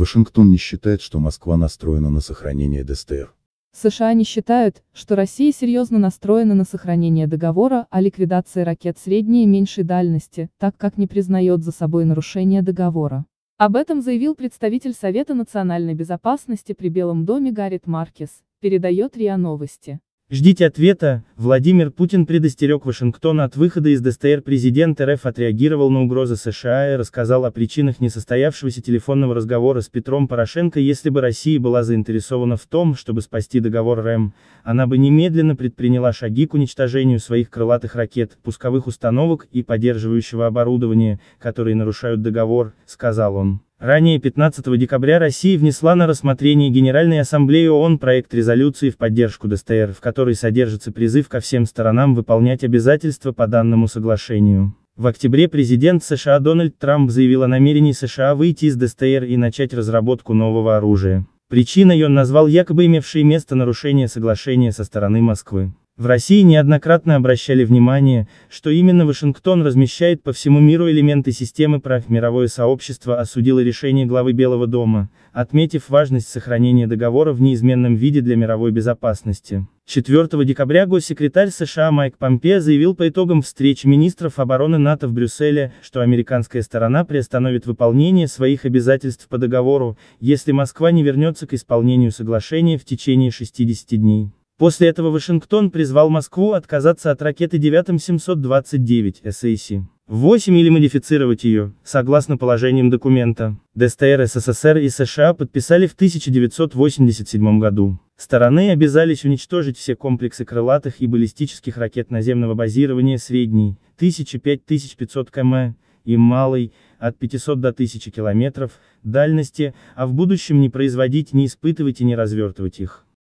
Вашингтон не считает, что Москва настроена на сохранение ДСТР. США не считают, что Россия серьезно настроена на сохранение договора о ликвидации ракет средней и меньшей дальности, так как не признает за собой нарушение договора. Об этом заявил представитель Совета национальной безопасности при Белом доме Гаррит Маркес, передает РИА Новости. Ждите ответа, Владимир Путин предостерег Вашингтон от выхода из ДСТР президент РФ отреагировал на угрозы США и рассказал о причинах несостоявшегося телефонного разговора с Петром Порошенко если бы Россия была заинтересована в том, чтобы спасти договор РЭМ, она бы немедленно предприняла шаги к уничтожению своих крылатых ракет, пусковых установок и поддерживающего оборудования, которые нарушают договор, сказал он. Ранее 15 декабря Россия внесла на рассмотрение Генеральной Ассамблеи ООН проект резолюции в поддержку ДСТР, в которой содержится призыв ко всем сторонам выполнять обязательства по данному соглашению. В октябре президент США Дональд Трамп заявил о намерении США выйти из ДСТР и начать разработку нового оружия. Причиной он назвал якобы имевшие место нарушение соглашения со стороны Москвы. В России неоднократно обращали внимание, что именно Вашингтон размещает по всему миру элементы системы прав. Мировое сообщество осудило решение главы Белого дома, отметив важность сохранения договора в неизменном виде для мировой безопасности. 4 декабря госсекретарь США Майк Помпео заявил по итогам встречи министров обороны НАТО в Брюсселе, что американская сторона приостановит выполнение своих обязательств по договору, если Москва не вернется к исполнению соглашения в течение 60 дней. После этого Вашингтон призвал Москву отказаться от ракеты 9729 м 729 SAC. 8 или модифицировать ее, согласно положениям документа. ДСТР СССР и США подписали в 1987 году. Стороны обязались уничтожить все комплексы крылатых и баллистических ракет наземного базирования средней, 1000-5500 км, и малой, от 500 до 1000 км, дальности, а в будущем не производить, не испытывать и не развертывать их.